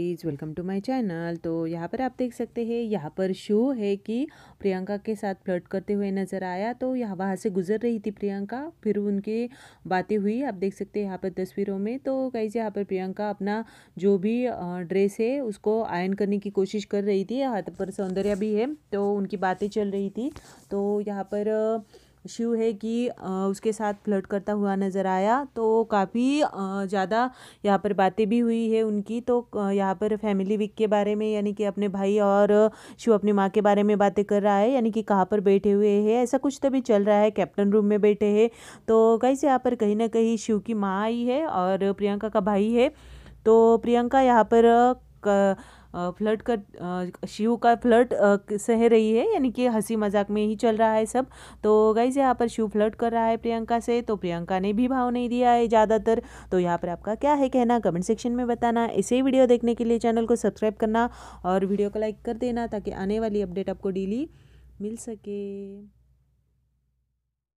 please welcome to my channel तो यहाँ पर आप देख सकते हैं यहाँ पर शो है कि प्रियंका के साथ फ्लर्ट करते हुए नज़र आया तो यहाँ वहाँ से गुजर रही थी प्रियंका फिर उनके बातें हुई आप देख सकते हैं यहाँ पर तस्वीरों में तो कैसे यहाँ पर प्रियंका अपना जो भी ड्रेस है उसको आयन करने की कोशिश कर रही थी हाथ पर सौंदर्य भी है तो उनकी बातें चल रही थी तो यहाँ पर शिव है कि उसके साथ फ्लर्ट करता हुआ नज़र आया तो काफ़ी ज़्यादा यहाँ पर बातें भी हुई है उनकी तो यहाँ पर फैमिली वीक के बारे में यानी कि अपने भाई और शिव अपनी माँ के बारे में बातें कर रहा है यानी कि कहाँ पर बैठे हुए है ऐसा कुछ तभी तो चल रहा है कैप्टन रूम में बैठे हैं तो कहीं से यहाँ पर कहीं ना कहीं शिव की माँ आई है और प्रियंका का भाई है तो प्रियंका यहाँ पर फ्लर्ट का शिव का फ्लर्ट सह रही है यानी कि हंसी मजाक में ही चल रहा है सब तो गाइज यहाँ पर शिव फ्लर्ट कर रहा है प्रियंका से तो प्रियंका ने भी भाव नहीं दिया है ज़्यादातर तो यहाँ पर आपका क्या है कहना कमेंट सेक्शन में बताना ऐसे ही वीडियो देखने के लिए चैनल को सब्सक्राइब करना और वीडियो को लाइक कर देना ताकि आने वाली अपडेट आपको डेली मिल सके